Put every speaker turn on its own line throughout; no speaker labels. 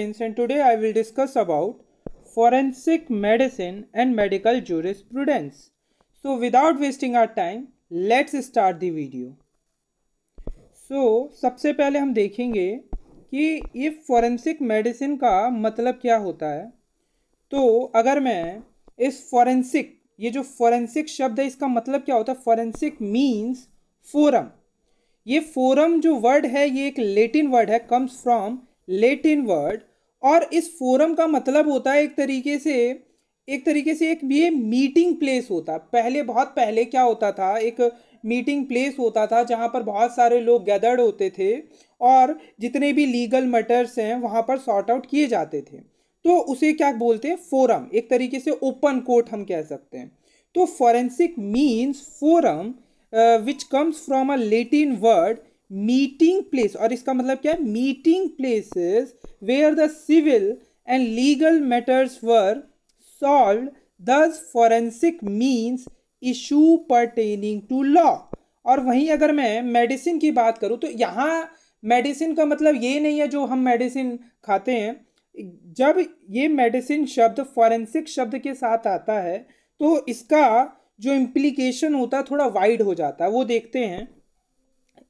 friends and today I will discuss about forensic medicine and medical jurisprudence. So without wasting our time let's start the video. So सबसे पहले हम देखेंगे कि ये forensic medicine का मतलब क्या होता है तो अगर मैं इस फॉरेंसिक ये जो फॉरेंसिक शब्द है इसका मतलब क्या होता है फॉरेंसिक मीन्स फोरम ये फोरम जो वर्ड है ये एक लेटिन वर्ड है कम्स फ्रॉम लेटिन वर्ड और इस फोरम का मतलब होता है एक तरीके से एक तरीके से एक ये मीटिंग प्लेस होता पहले बहुत पहले क्या होता था एक मीटिंग प्लेस होता था जहाँ पर बहुत सारे लोग गैदर्ड होते थे और जितने भी लीगल मैटर्स हैं वहाँ पर सॉर्ट आउट किए जाते थे तो उसे क्या बोलते हैं फोरम एक तरीके से ओपन कोर्ट हम कह सकते हैं तो forensic means forum which comes from a Latin word meeting place और इसका मतलब क्या है meeting places where the civil and legal matters were solved thus forensic means issue pertaining to law और वहीं अगर मैं मेडिसिन की बात करूँ तो यहाँ मेडिसिन का मतलब ये नहीं है जो हम मेडिसिन खाते हैं जब ये मेडिसिन शब्द फॉरेंसिक शब्द के साथ आता है तो इसका जो इम्प्लीकेशन होता है थोड़ा वाइड हो जाता है वो देखते हैं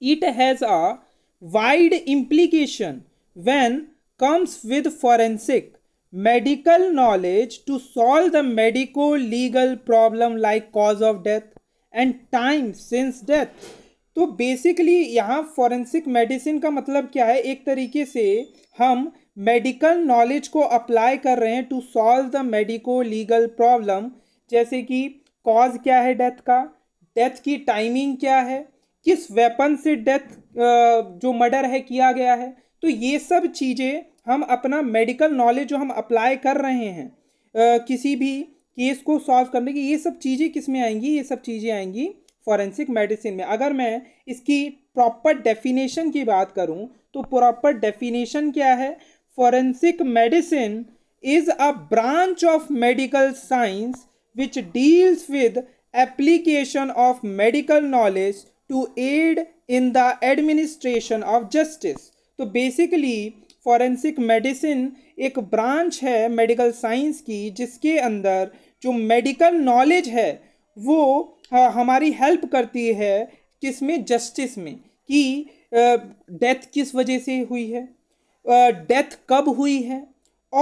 it has a wide implication when comes with forensic medical knowledge to solve the medico legal problem like cause of death and time since death तो बेसिकली यहाँ फॉरेंसिक मेडिसिन का मतलब क्या है एक तरीके से हम मेडिकल नॉलेज को अप्लाई कर रहे हैं to solve the medico legal problem जैसे कि कॉज क्या है डेथ का डेथ की टाइमिंग क्या है किस वेपन से डेथ जो मर्डर है किया गया है तो ये सब चीज़ें हम अपना मेडिकल नॉलेज जो हम अप्लाई कर रहे हैं किसी भी केस को सॉल्व करने की ये सब चीज़ें किस में आएंगी ये सब चीज़ें आएंगी फॉरेंसिक मेडिसिन में अगर मैं इसकी प्रॉपर डेफिनेशन की बात करूं तो प्रॉपर डेफिनेशन क्या है forensic medicine is a branch of medical science which deals with application of medical knowledge to aid in the administration of justice तो बेसिकली फॉरेंसिक मेडिसिन एक ब्रांच है मेडिकल साइंस की जिसके अंदर जो मेडिकल नॉलेज है वो हाँ, हमारी हेल्प करती है किस में जस्टिस में कि डेथ किस वजह से हुई है डेथ कब हुई है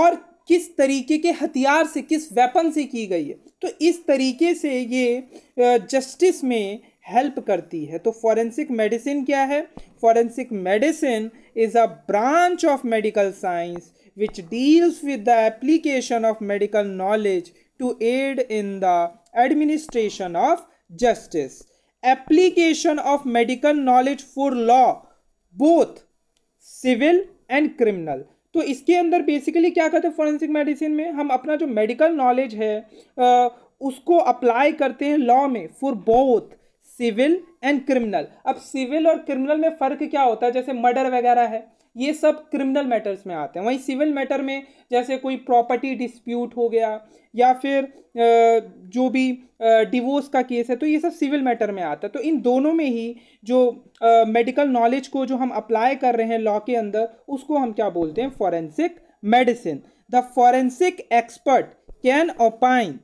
और किस तरीके के हथियार से किस वेपन से की गई है तो इस तरीके से ये जस्टिस में हेल्प करती है तो फॉरेंसिक मेडिसिन क्या है forensic medicine is a branch of medical science which deals with the application of medical knowledge to aid in the administration of justice application of medical knowledge for law both civil and criminal तो इसके अंदर basically क्या करते हैं forensic medicine में हम अपना जो मेडिकल नॉलेज है उसको अप्लाई करते हैं लॉ में for both civil and criminal अब सिविल और क्रिमिनल में फ़र्क क्या होता है जैसे मर्डर वगैरह है ये सब क्रिमिनल मैटर्स में आते हैं वहीं सिविल मैटर में जैसे कोई प्रॉपर्टी डिस्प्यूट हो गया या फिर जो भी डिवोर्स का केस है तो ये सब सिविल मैटर में आता है तो इन दोनों में ही जो मेडिकल नॉलेज को जो हम अप्लाई कर रहे हैं लॉ के अंदर उसको हम क्या बोलते हैं forensic medicine the forensic expert can opine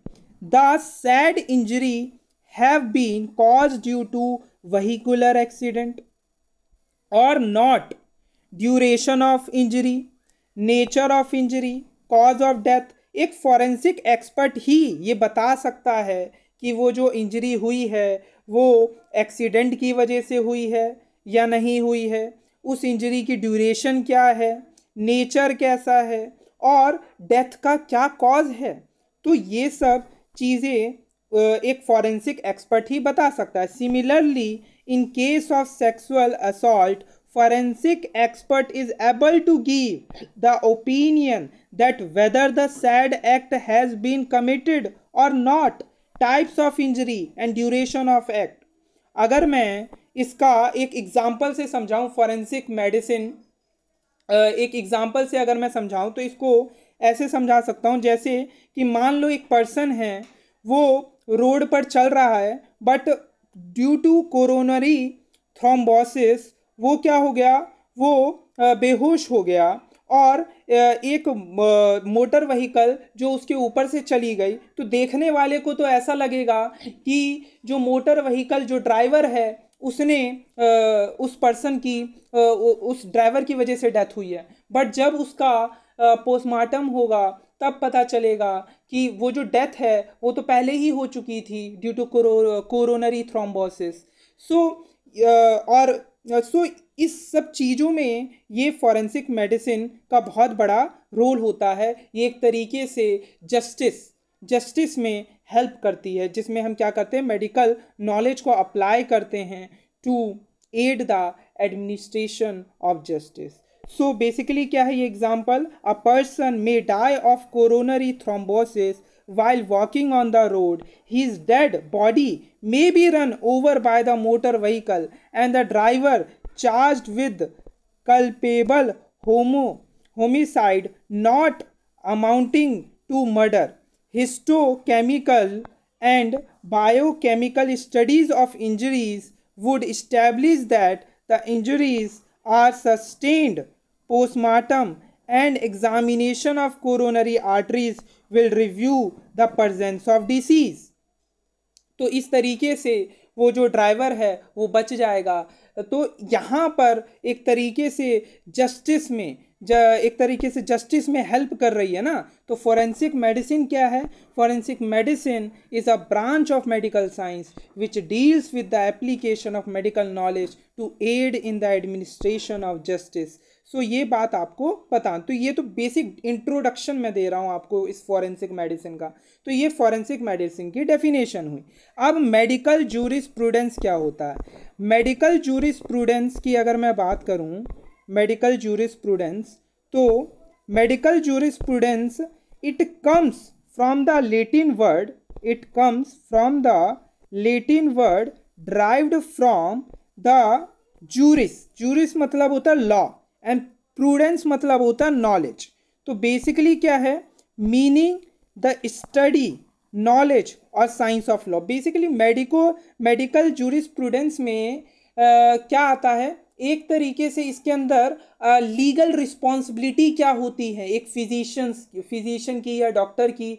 the said injury have been cause due to vehicular accident और not duration of injury nature of injury cause of death एक फॉरेंसिक एक्सपर्ट ही ये बता सकता है कि वो जो इंजरी हुई है वो एक्सीडेंट की वजह से हुई है या नहीं हुई है उस इंजरी की ड्यूरेशन क्या है नेचर कैसा है और डेथ का क्या कॉज है तो ये सब चीज़ें एक फॉरेंसिक एक्सपर्ट ही बता सकता है similarly in case of sexual assault forensic expert is able to give the opinion that whether the said act has been committed और not types of injury and duration of act अगर मैं इसका एक example से समझाऊं forensic medicine एक example से अगर मैं समझाऊं तो इसको ऐसे समझा सकता हूं जैसे कि मान लो एक पर्सन है वो रोड पर चल रहा है but due to coronary thrombosis वो क्या हो गया वो बेहोश हो गया और एक मोटर व्हीकल जो उसके ऊपर से चली गई तो देखने वाले को तो ऐसा लगेगा कि जो मोटर व्हीकल जो ड्राइवर है उसने उस पर्सन की उस ड्राइवर की वजह से डेथ हुई है बट जब उसका पोस्टमार्टम होगा तब पता चलेगा कि वो जो डेथ है वो तो पहले ही हो चुकी थी due to coronary thrombosis so और सो so, इस सब चीज़ों में ये फॉरेंसिक मेडिसिन का बहुत बड़ा रोल होता है ये एक तरीके से जस्टिस जस्टिस में हेल्प करती है जिसमें हम क्या करते हैं मेडिकल नॉलेज को अप्लाई करते हैं to aid the administration of justice so basically, क्या है ये example a person may die of coronary thrombosis while walking on the road. His dead body may be run over by the motor vehicle and the driver charged with culpable homo, homicide not amounting to murder. Histochemical and biochemical studies of injuries would establish that the injuries are sustained postmortem and examination of coronary arteries will review the presence of disease तो इस तरीके से वो जो driver है वो बच जाएगा तो यहाँ पर एक तरीके से जस्टिस में एक तरीके से जस्टिस में हेल्प कर रही है ना तो फॉरेंसिक मेडिसिन क्या है forensic medicine is a branch of medical science which deals with the application of medical knowledge to aid in the administration of justice so ये बात आपको पता तो ये तो बेसिक इंट्रोडक्शन मैं दे रहा हूँ आपको इस फॉरेंसिक मेडिसिन का तो ये फॉरेंसिक मेडिसिन की डेफिनेशन हुई अब मेडिकल जूरिस प्रूडेंस क्या होता है मेडिकल जूरिस प्रूडेंस की अगर मैं बात करूँ मेडिकल जूरिस्प्रूडेंस तो medical jurisprudence it comes from the Latin word it comes from the Latin word derived from the juris juris मतलब होता है लॉ एंड प्रूडेंस मतलब होता है नॉलेज तो बेसिकली क्या है मीनिंग द स्टडी नॉलेज और science of law basically medico medical jurisprudence में आ, क्या आता है एक तरीके से इसके अंदर लीगल रिस्पॉन्सिबिलिटी क्या होती है एक फिजिशियंस फिजिशियन की या डॉक्टर की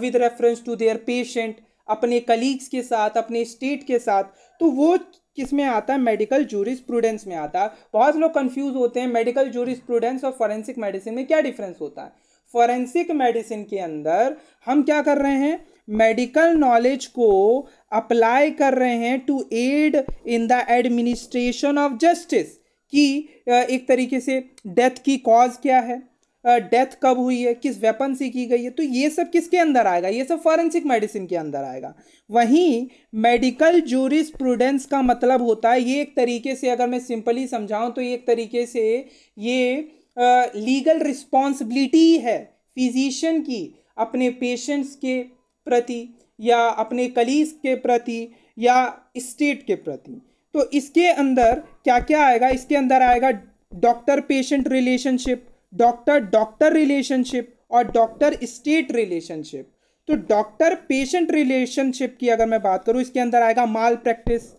with reference to their patient अपने कलीग्स के साथ अपने स्टेट के साथ तो वो किस में आता है मेडिकल जूरिस प्रूडेंस में आता है बहुत लोग कन्फ्यूज होते हैं मेडिकल जूरिस प्रूडेंस और फॉरेंसिक मेडिसिन में क्या डिफरेंस होता है फॉरेंसिक मेडिसिन के अंदर हम क्या कर रहे हैं मेडिकल नॉलेज को अप्लाई कर रहे हैं to aid in the administration of justice कि एक तरीके से डेथ की कॉज क्या है डेथ कब हुई है किस वेपन से की गई है तो ये सब किसके अंदर आएगा ये सब फॉरेंसिक मेडिसिन के अंदर आएगा वहीं मेडिकल जूरिस प्रूडेंस का मतलब होता है ये एक तरीके से अगर मैं सिंपली समझाऊं तो ये एक तरीके से ये लीगल रिस्पॉन्सिबिलिटी है फिजिशियन की अपने पेशेंट्स के प्रति या अपने कलीस के प्रति या स्टेट के प्रति तो इसके अंदर क्या क्या आएगा इसके अंदर आएगा doctor patient relationship doctor doctor relationship और डॉक्टर स्टेट रिलेशनशिप तो डॉक्टर पेशेंट रिलेशनशिप की अगर मैं बात करूँ इसके अंदर आएगा malpractice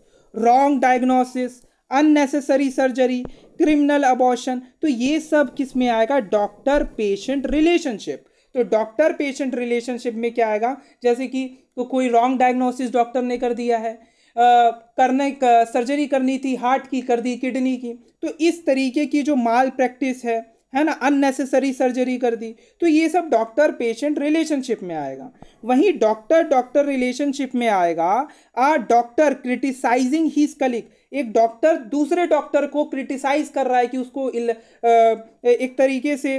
wrong diagnosis unnecessary surgery criminal abortion तो ये सब किस में आएगा डॉक्टर पेशेंट रिलेशनशिप तो डॉक्टर पेशेंट रिलेशनशिप में क्या आएगा जैसे कि तो कोई रॉन्ग डायग्नोसिस डॉक्टर ने कर दिया है करने सर्जरी करनी थी हार्ट की कर दी किडनी की तो इस तरीके की जो माल प्रैक्टिस है है ना अननेसेसरी सर्जरी कर दी तो ये सब डॉक्टर पेशेंट रिलेशनशिप में आएगा वहीं डॉक्टर डॉक्टर रिलेशनशिप में आएगा आ डॉक्टर क्रिटिसाइजिंग हीज कलिक एक डॉक्टर दूसरे डॉक्टर को क्रिटिसाइज कर रहा है कि उसको इल, एक तरीके से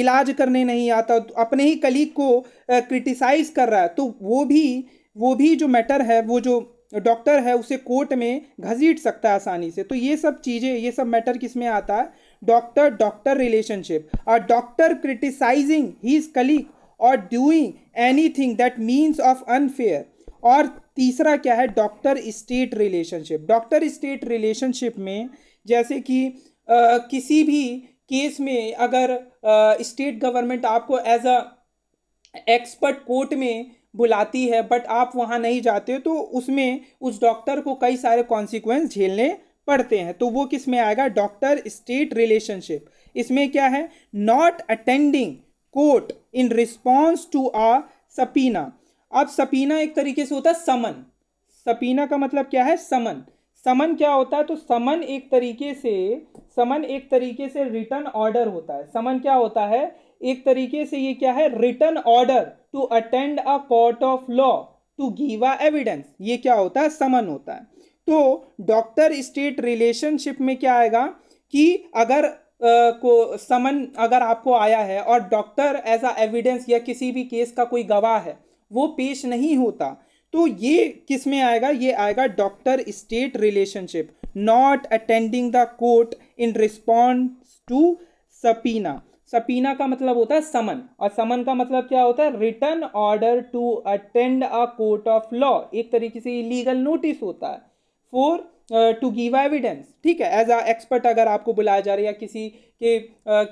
इलाज करने नहीं आता अपने ही कलीग को क्रिटिसाइज कर रहा है तो वो भी वो भी जो मैटर है वो जो डॉक्टर है उसे कोर्ट में घसीट सकता है आसानी से तो ये सब चीज़ें ये सब मैटर किस में आता है डॉक्टर डॉक्टर रिलेशनशिप और डॉक्टर क्रिटिसाइजिंग हीज कलीग और doing anything that means of unfair और तीसरा क्या है doctor state relationship doctor state relationship में जैसे कि आ, किसी भी केस में अगर स्टेट गवर्नमेंट आपको एज अ एक्सपर्ट कोर्ट में बुलाती है बट आप वहाँ नहीं जाते तो उसमें उस डॉक्टर को कई सारे कॉन्सिक्वेंस झेलने पड़ते हैं तो वो किस में आएगा डॉक्टर स्टेट रिलेशनशिप इसमें क्या है not attending court in response to a subpoena अब सपीना एक तरीके से होता है समन सपीना का मतलब क्या है समन समन क्या होता है तो समन एक तरीके से समन एक तरीके से रिटर्न ऑर्डर होता है समन क्या होता है एक तरीके से ये क्या है written order to attend a court of law to give a evidence ये क्या होता है समन होता है तो डॉक्टर स्टेट रिलेशनशिप में क्या आएगा कि अगर आ, को समन अगर आपको आया है और डॉक्टर एज अ एविडेंस या किसी भी केस का कोई गवाह है वो पेश नहीं होता तो ये किस में आएगा ये आएगा doctor state relationship not attending the court in response to subpoena subpoena का मतलब होता है समन और समन का मतलब क्या होता है written order to attend a court of law एक तरीके से लीगल नोटिस होता है फोर टू गिव एविडेंस ठीक है एज अ एक्सपर्ट अगर आपको बुलाया जा रहा है या किसी कि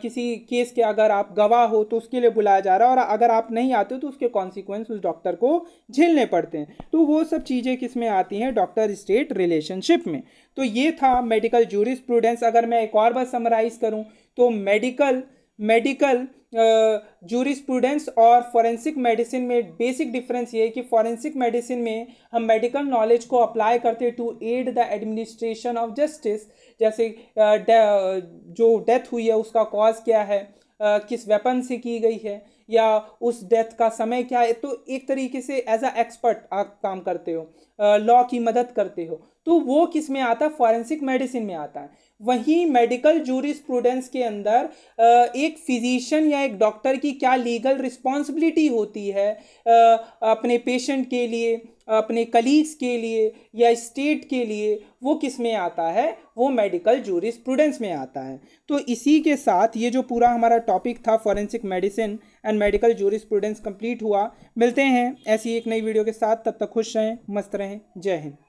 किसी केस के अगर आप गवाह हो तो उसके लिए बुलाया जा रहा है और अगर आप नहीं आते हो तो उसके कॉन्सिक्वेंस उस डॉक्टर को झेलने पड़ते हैं तो वो सब चीज़ें किस में आती हैं डॉक्टर स्टेट रिलेशनशिप में तो ये था मेडिकल जूरिस अगर मैं एक और बार समराइज़ करूँ तो मेडिकल मेडिकल स्टूडेंट्स और फॉरेंसिक मेडिसिन में बेसिक डिफरेंस ये है कि फॉरेंसिक मेडिसिन में हम मेडिकल नॉलेज को अप्लाई करते to aid the administration of justice जैसे जो डेथ हुई है उसका कॉज क्या है किस वेपन से की गई है या उस डेथ का समय क्या है तो एक तरीके से एज अ एक्सपर्ट आप काम करते हो लॉ की मदद करते हो तो वो किस में आता है फॉरेंसिक मेडिसिन में आता है वहीं मेडिकल प्रूडेंस के अंदर एक फिजिशियन या एक डॉक्टर की क्या लीगल रिस्पॉन्सिबिलिटी होती है अपने पेशेंट के लिए अपने कलीग्स के लिए या स्टेट के लिए वो किस में आता है वो मेडिकल प्रूडेंस में आता है तो इसी के साथ ये जो पूरा हमारा टॉपिक था forensic medicine and medical prudence complete हुआ मिलते हैं ऐसी एक नई वीडियो के साथ तब तक खुश रहें मस्त रहें जय हिंद